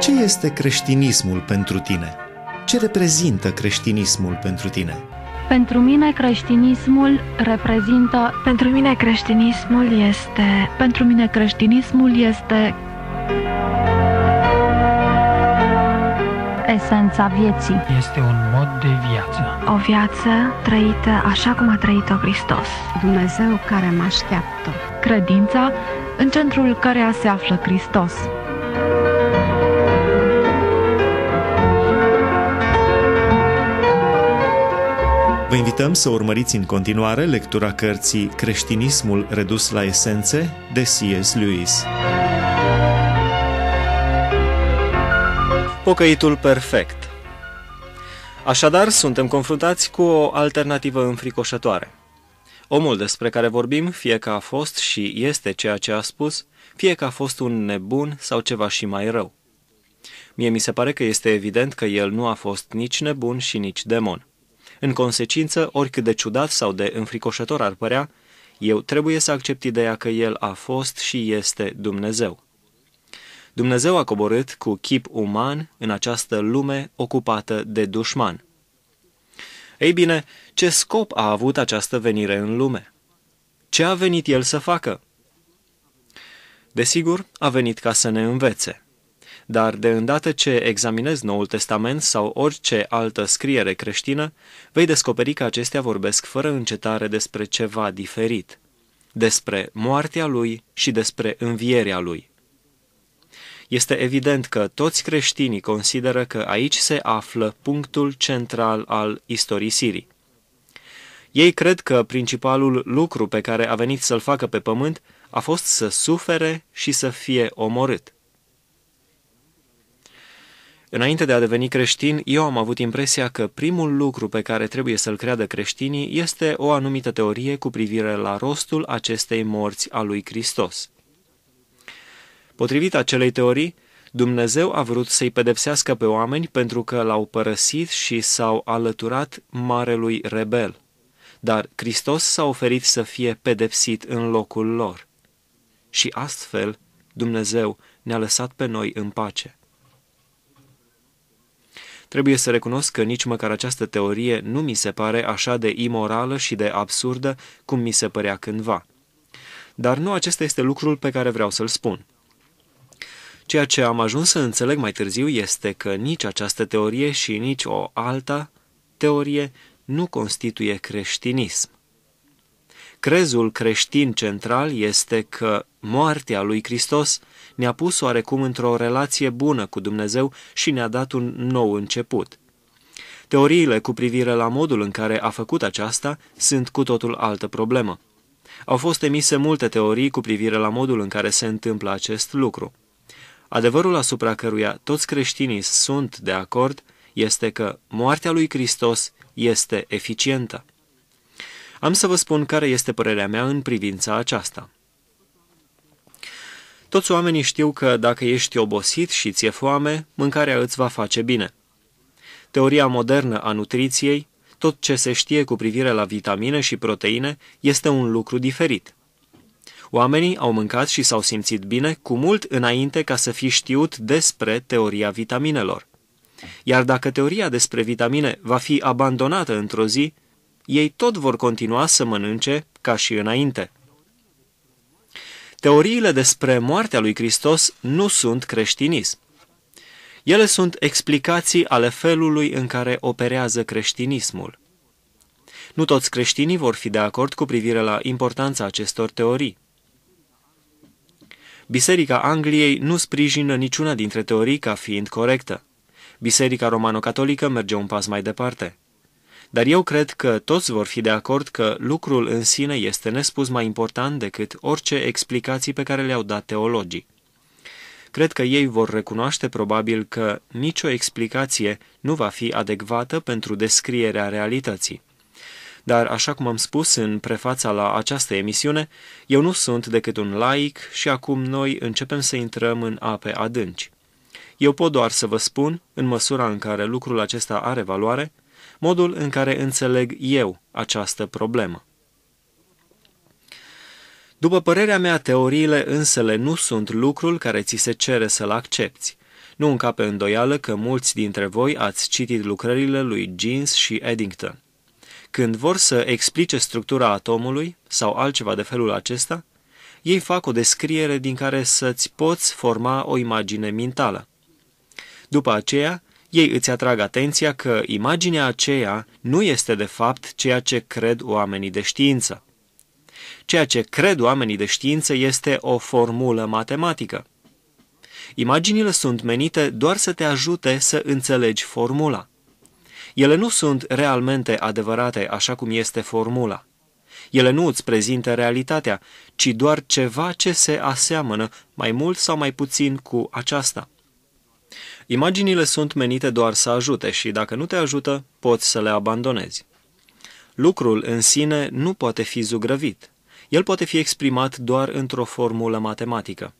Ce este creștinismul pentru tine? Ce reprezintă creștinismul pentru tine? Pentru mine creștinismul reprezintă Pentru mine creștinismul este Pentru mine creștinismul este esența vieții. Este un mod de viață o viață trăită așa cum a trăit-o Hristos. Dumnezeu care mă așteaptă. Credința în centrul căreia se află Hristos. Vă invităm să urmăriți în continuare lectura cărții Creștinismul redus la esențe de C.S. Lewis. Pocăitul perfect Așadar, suntem confruntați cu o alternativă înfricoșătoare. Omul despre care vorbim, fie că a fost și este ceea ce a spus, fie că a fost un nebun sau ceva și mai rău. Mie mi se pare că este evident că el nu a fost nici nebun și nici demon. În consecință, oricât de ciudat sau de înfricoșător ar părea, eu trebuie să accept ideea că el a fost și este Dumnezeu. Dumnezeu a coborât cu chip uman în această lume ocupată de dușman. Ei bine, ce scop a avut această venire în lume? Ce a venit el să facă? Desigur, a venit ca să ne învețe. Dar de îndată ce examinezi Noul Testament sau orice altă scriere creștină, vei descoperi că acestea vorbesc fără încetare despre ceva diferit, despre moartea lui și despre învierea lui. Este evident că toți creștinii consideră că aici se află punctul central al istorisirii. Ei cred că principalul lucru pe care a venit să-l facă pe pământ a fost să sufere și să fie omorât. Înainte de a deveni creștin, eu am avut impresia că primul lucru pe care trebuie să-l creadă creștinii este o anumită teorie cu privire la rostul acestei morți a lui Hristos. Potrivit acelei teorii, Dumnezeu a vrut să-i pedepsească pe oameni pentru că l-au părăsit și s-au alăturat marelui rebel, dar Hristos s-a oferit să fie pedepsit în locul lor. Și astfel, Dumnezeu ne-a lăsat pe noi în pace. Trebuie să recunosc că nici măcar această teorie nu mi se pare așa de imorală și de absurdă cum mi se părea cândva. Dar nu acesta este lucrul pe care vreau să-l spun. Ceea ce am ajuns să înțeleg mai târziu este că nici această teorie și nici o alta teorie nu constituie creștinism. Crezul creștin central este că moartea lui Hristos ne-a pus oarecum într-o relație bună cu Dumnezeu și ne-a dat un nou început. Teoriile cu privire la modul în care a făcut aceasta sunt cu totul altă problemă. Au fost emise multe teorii cu privire la modul în care se întâmplă acest lucru. Adevărul asupra căruia toți creștinii sunt de acord este că moartea lui Hristos este eficientă. Am să vă spun care este părerea mea în privința aceasta. Toți oamenii știu că dacă ești obosit și ți-e foame, mâncarea îți va face bine. Teoria modernă a nutriției, tot ce se știe cu privire la vitamine și proteine, este un lucru diferit – Oamenii au mâncat și s-au simțit bine cu mult înainte ca să fi știut despre teoria vitaminelor. Iar dacă teoria despre vitamine va fi abandonată într-o zi, ei tot vor continua să mănânce ca și înainte. Teoriile despre moartea lui Hristos nu sunt creștinism. Ele sunt explicații ale felului în care operează creștinismul. Nu toți creștinii vor fi de acord cu privire la importanța acestor teorii. Biserica Angliei nu sprijină niciuna dintre teorii ca fiind corectă. Biserica romano-catolică merge un pas mai departe. Dar eu cred că toți vor fi de acord că lucrul în sine este nespus mai important decât orice explicații pe care le-au dat teologii. Cred că ei vor recunoaște probabil că nicio explicație nu va fi adecvată pentru descrierea realității dar, așa cum am spus în prefața la această emisiune, eu nu sunt decât un laic și acum noi începem să intrăm în ape adânci. Eu pot doar să vă spun, în măsura în care lucrul acesta are valoare, modul în care înțeleg eu această problemă. După părerea mea, teoriile însele nu sunt lucrul care ți se cere să-l accepti. Nu încape îndoială că mulți dintre voi ați citit lucrările lui Jeans și Eddington. Când vor să explice structura atomului sau altceva de felul acesta, ei fac o descriere din care să-ți poți forma o imagine mentală. După aceea, ei îți atrag atenția că imaginea aceea nu este de fapt ceea ce cred oamenii de știință. Ceea ce cred oamenii de știință este o formulă matematică. Imaginile sunt menite doar să te ajute să înțelegi formula. Ele nu sunt realmente adevărate așa cum este formula. Ele nu îți prezintă realitatea, ci doar ceva ce se aseamănă mai mult sau mai puțin cu aceasta. Imaginile sunt menite doar să ajute și dacă nu te ajută, poți să le abandonezi. Lucrul în sine nu poate fi zugrăvit. El poate fi exprimat doar într-o formulă matematică.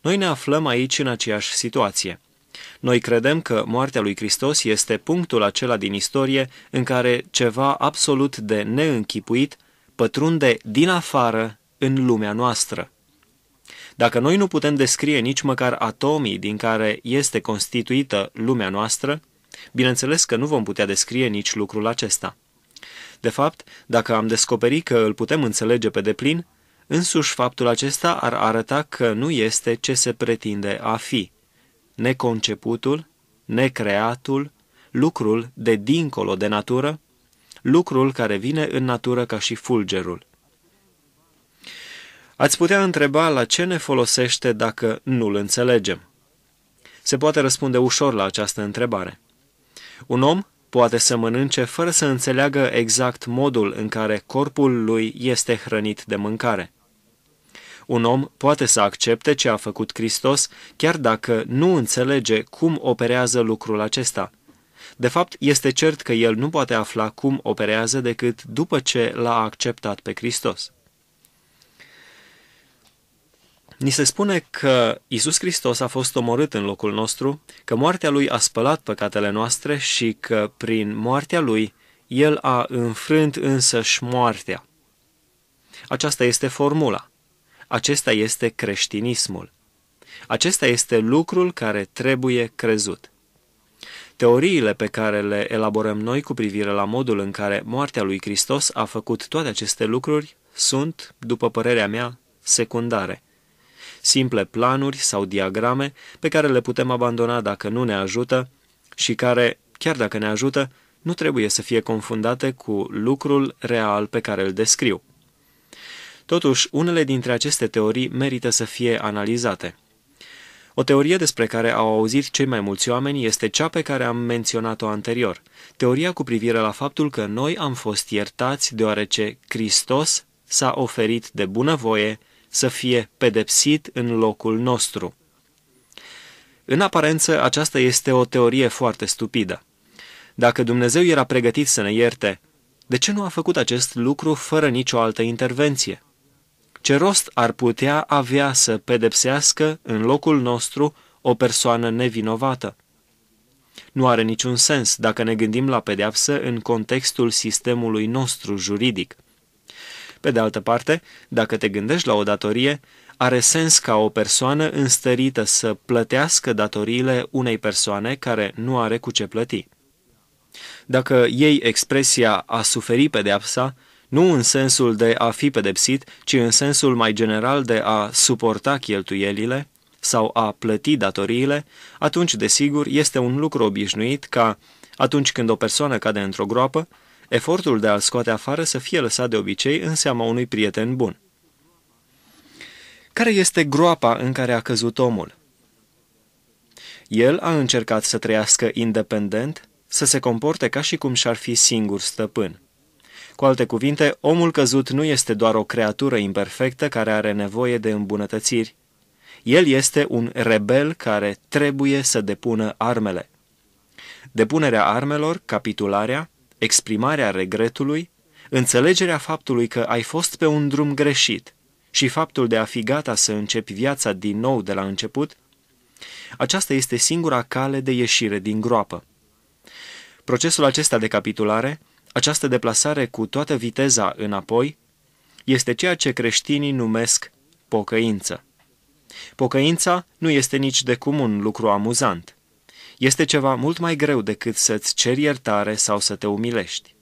Noi ne aflăm aici în aceeași situație. Noi credem că moartea lui Hristos este punctul acela din istorie în care ceva absolut de neînchipuit pătrunde din afară în lumea noastră. Dacă noi nu putem descrie nici măcar atomii din care este constituită lumea noastră, bineînțeles că nu vom putea descrie nici lucrul acesta. De fapt, dacă am descoperi că îl putem înțelege pe deplin, însuși faptul acesta ar arăta că nu este ce se pretinde a fi neconceputul, necreatul, lucrul de dincolo de natură, lucrul care vine în natură ca și fulgerul. Ați putea întreba la ce ne folosește dacă nu-l înțelegem. Se poate răspunde ușor la această întrebare. Un om poate să mănânce fără să înțeleagă exact modul în care corpul lui este hrănit de mâncare. Un om poate să accepte ce a făcut Hristos, chiar dacă nu înțelege cum operează lucrul acesta. De fapt, este cert că el nu poate afla cum operează decât după ce l-a acceptat pe Hristos. Ni se spune că Isus Hristos a fost omorât în locul nostru, că moartea lui a spălat păcatele noastre și că prin moartea lui el a înfrânt însăși moartea. Aceasta este formula. Acesta este creștinismul. Acesta este lucrul care trebuie crezut. Teoriile pe care le elaborăm noi cu privire la modul în care moartea lui Hristos a făcut toate aceste lucruri sunt, după părerea mea, secundare. Simple planuri sau diagrame pe care le putem abandona dacă nu ne ajută și care, chiar dacă ne ajută, nu trebuie să fie confundate cu lucrul real pe care îl descriu. Totuși, unele dintre aceste teorii merită să fie analizate. O teorie despre care au auzit cei mai mulți oameni este cea pe care am menționat-o anterior, teoria cu privire la faptul că noi am fost iertați deoarece Hristos s-a oferit de bunăvoie să fie pedepsit în locul nostru. În aparență, aceasta este o teorie foarte stupidă. Dacă Dumnezeu era pregătit să ne ierte, de ce nu a făcut acest lucru fără nicio altă intervenție? Ce rost ar putea avea să pedepsească în locul nostru o persoană nevinovată? Nu are niciun sens dacă ne gândim la pedeapsă în contextul sistemului nostru juridic. Pe de altă parte, dacă te gândești la o datorie, are sens ca o persoană înstărită să plătească datoriile unei persoane care nu are cu ce plăti. Dacă iei expresia a suferi pedeapsa, nu în sensul de a fi pedepsit, ci în sensul mai general de a suporta cheltuielile sau a plăti datoriile, atunci, desigur, este un lucru obișnuit ca, atunci când o persoană cade într-o groapă, efortul de a-l scoate afară să fie lăsat de obicei în seama unui prieten bun. Care este groapa în care a căzut omul? El a încercat să trăiască independent, să se comporte ca și cum și-ar fi singur stăpân. Cu alte cuvinte, omul căzut nu este doar o creatură imperfectă care are nevoie de îmbunătățiri. El este un rebel care trebuie să depună armele. Depunerea armelor, capitularea, exprimarea regretului, înțelegerea faptului că ai fost pe un drum greșit și faptul de a fi gata să începi viața din nou de la început, aceasta este singura cale de ieșire din groapă. Procesul acesta de capitulare această deplasare cu toată viteza înapoi este ceea ce creștinii numesc pocăință. Pocăința nu este nici de cum un lucru amuzant. Este ceva mult mai greu decât să-ți ceri iertare sau să te umilești.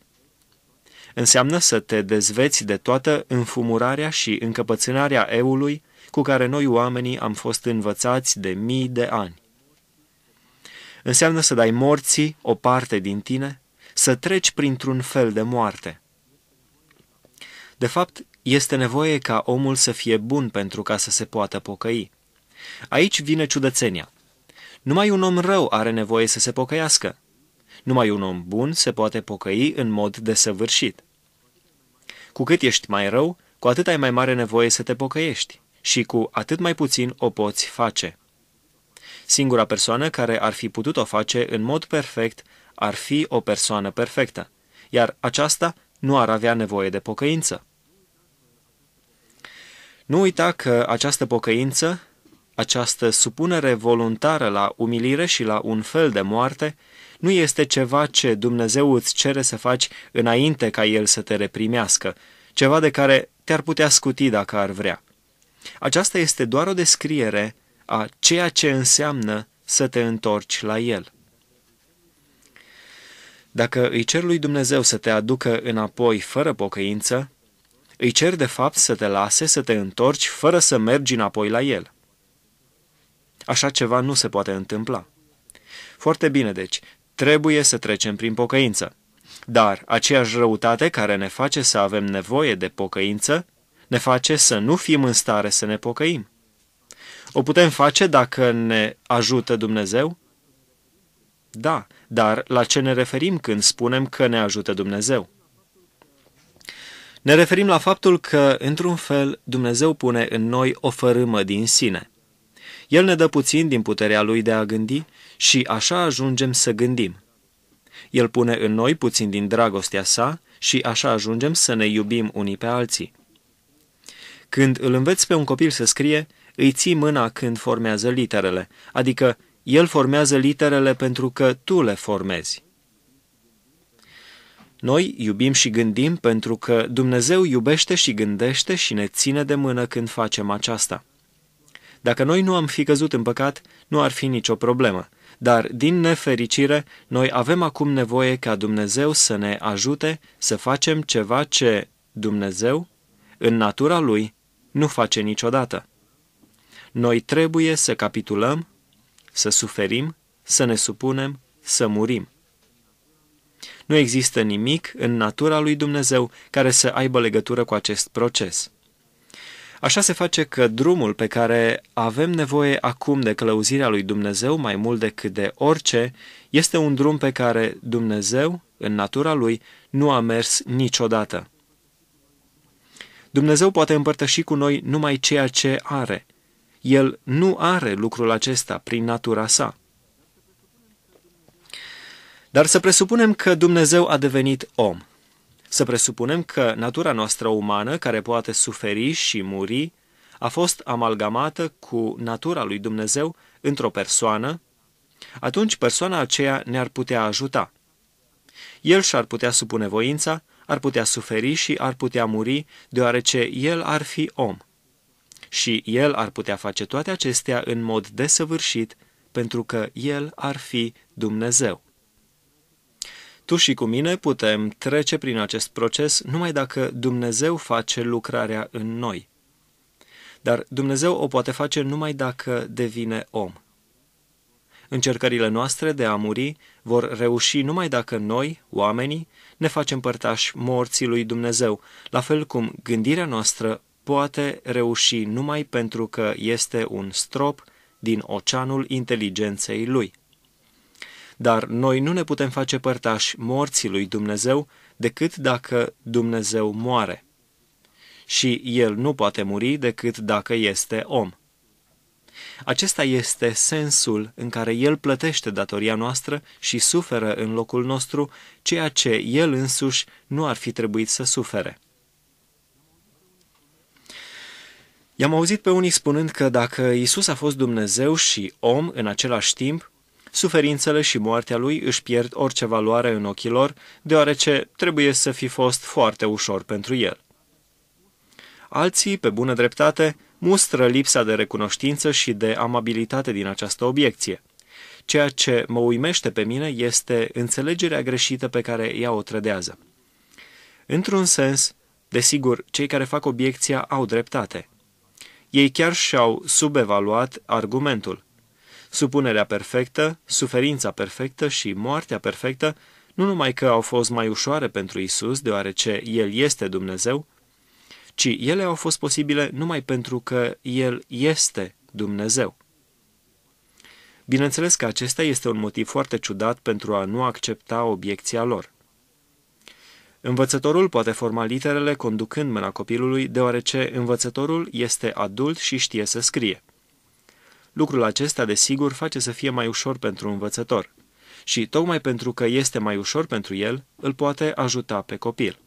Înseamnă să te dezveți de toată înfumurarea și încăpățânarea eului cu care noi oamenii am fost învățați de mii de ani. Înseamnă să dai morții o parte din tine să treci printr-un fel de moarte. De fapt, este nevoie ca omul să fie bun pentru ca să se poată pocăi. Aici vine ciudățenia. Numai un om rău are nevoie să se pocăiască. Numai un om bun se poate pocăi în mod desăvârșit. Cu cât ești mai rău, cu atât ai mai mare nevoie să te pocăiești și cu atât mai puțin o poți face. Singura persoană care ar fi putut o face în mod perfect ar fi o persoană perfectă, iar aceasta nu ar avea nevoie de pocăință. Nu uita că această pocăință, această supunere voluntară la umilire și la un fel de moarte, nu este ceva ce Dumnezeu îți cere să faci înainte ca El să te reprimească, ceva de care te-ar putea scuti dacă ar vrea. Aceasta este doar o descriere a ceea ce înseamnă să te întorci la El. Dacă îi cer lui Dumnezeu să te aducă înapoi fără pocăință, îi cer de fapt să te lase să te întorci fără să mergi înapoi la el. Așa ceva nu se poate întâmpla. Foarte bine, deci, trebuie să trecem prin pocăință. Dar aceeași răutate care ne face să avem nevoie de pocăință, ne face să nu fim în stare să ne pocăim. O putem face dacă ne ajută Dumnezeu, da, dar la ce ne referim când spunem că ne ajută Dumnezeu? Ne referim la faptul că, într-un fel, Dumnezeu pune în noi o fărâmă din sine. El ne dă puțin din puterea lui de a gândi și așa ajungem să gândim. El pune în noi puțin din dragostea sa și așa ajungem să ne iubim unii pe alții. Când îl înveți pe un copil să scrie, îi ții mâna când formează literele, adică el formează literele pentru că tu le formezi. Noi iubim și gândim pentru că Dumnezeu iubește și gândește și ne ține de mână când facem aceasta. Dacă noi nu am fi căzut în păcat, nu ar fi nicio problemă. Dar, din nefericire, noi avem acum nevoie ca Dumnezeu să ne ajute să facem ceva ce Dumnezeu, în natura Lui, nu face niciodată. Noi trebuie să capitulăm să suferim, să ne supunem, să murim. Nu există nimic în natura lui Dumnezeu care să aibă legătură cu acest proces. Așa se face că drumul pe care avem nevoie acum de călăuzirea lui Dumnezeu mai mult decât de orice, este un drum pe care Dumnezeu, în natura lui, nu a mers niciodată. Dumnezeu poate împărtăși cu noi numai ceea ce are – el nu are lucrul acesta prin natura sa. Dar să presupunem că Dumnezeu a devenit om. Să presupunem că natura noastră umană, care poate suferi și muri, a fost amalgamată cu natura lui Dumnezeu într-o persoană, atunci persoana aceea ne-ar putea ajuta. El și-ar putea supune voința, ar putea suferi și ar putea muri, deoarece el ar fi om și El ar putea face toate acestea în mod desăvârșit, pentru că El ar fi Dumnezeu. Tu și cu mine putem trece prin acest proces numai dacă Dumnezeu face lucrarea în noi. Dar Dumnezeu o poate face numai dacă devine om. Încercările noastre de a muri vor reuși numai dacă noi, oamenii, ne facem părtași morții lui Dumnezeu, la fel cum gândirea noastră poate reuși numai pentru că este un strop din oceanul inteligenței lui. Dar noi nu ne putem face părtași morții lui Dumnezeu decât dacă Dumnezeu moare. Și el nu poate muri decât dacă este om. Acesta este sensul în care El plătește datoria noastră și suferă în locul nostru ceea ce El însuși nu ar fi trebuit să sufere. I-am auzit pe unii spunând că dacă Isus a fost Dumnezeu și om în același timp, suferințele și moartea lui își pierd orice valoare în ochii lor, deoarece trebuie să fi fost foarte ușor pentru el. Alții, pe bună dreptate, mustră lipsa de recunoștință și de amabilitate din această obiecție. Ceea ce mă uimește pe mine este înțelegerea greșită pe care ea o trădează. Într-un sens, desigur, cei care fac obiecția au dreptate – ei chiar și-au subevaluat argumentul. Supunerea perfectă, suferința perfectă și moartea perfectă nu numai că au fost mai ușoare pentru Isus, deoarece El este Dumnezeu, ci ele au fost posibile numai pentru că El este Dumnezeu. Bineînțeles că acesta este un motiv foarte ciudat pentru a nu accepta obiecția lor. Învățătorul poate forma literele conducând mâna copilului, deoarece învățătorul este adult și știe să scrie. Lucrul acesta, desigur, face să fie mai ușor pentru învățător. Și tocmai pentru că este mai ușor pentru el, îl poate ajuta pe copil.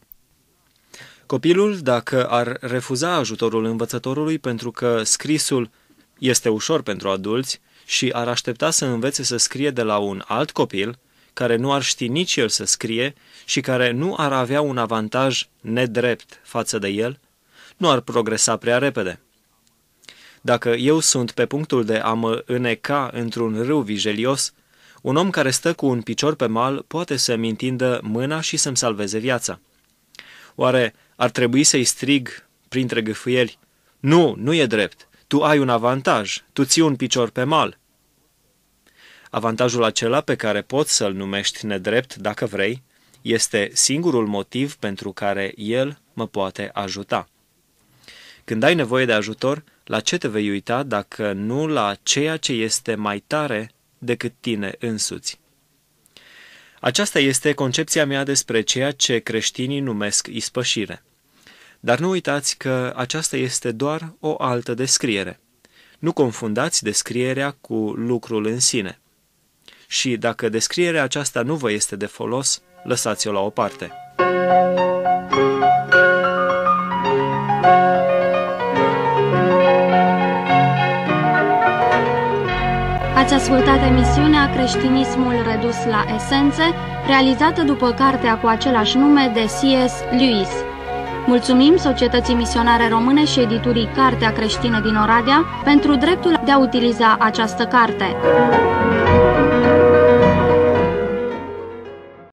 Copilul, dacă ar refuza ajutorul învățătorului pentru că scrisul este ușor pentru adulți și ar aștepta să învețe să scrie de la un alt copil, care nu ar ști nici el să scrie și care nu ar avea un avantaj nedrept față de el, nu ar progresa prea repede. Dacă eu sunt pe punctul de a mă îneca într-un râu vijelios, un om care stă cu un picior pe mal poate să-mi întindă mâna și să-mi salveze viața. Oare ar trebui să-i strig printre gâfâieli, nu, nu e drept, tu ai un avantaj, tu ții un picior pe mal, Avantajul acela pe care poți să-l numești nedrept dacă vrei, este singurul motiv pentru care el mă poate ajuta. Când ai nevoie de ajutor, la ce te vei uita dacă nu la ceea ce este mai tare decât tine însuți? Aceasta este concepția mea despre ceea ce creștinii numesc ispășire. Dar nu uitați că aceasta este doar o altă descriere. Nu confundați descrierea cu lucrul în sine și dacă descrierea aceasta nu vă este de folos, lăsați-o la o parte. Ați ascultat emisiunea Creștinismul redus la esențe, realizată după cartea cu același nume de C.S. Lewis. Mulțumim Societății Misionare Române și editurii Cartea Creștină din Oradea pentru dreptul de a utiliza această carte.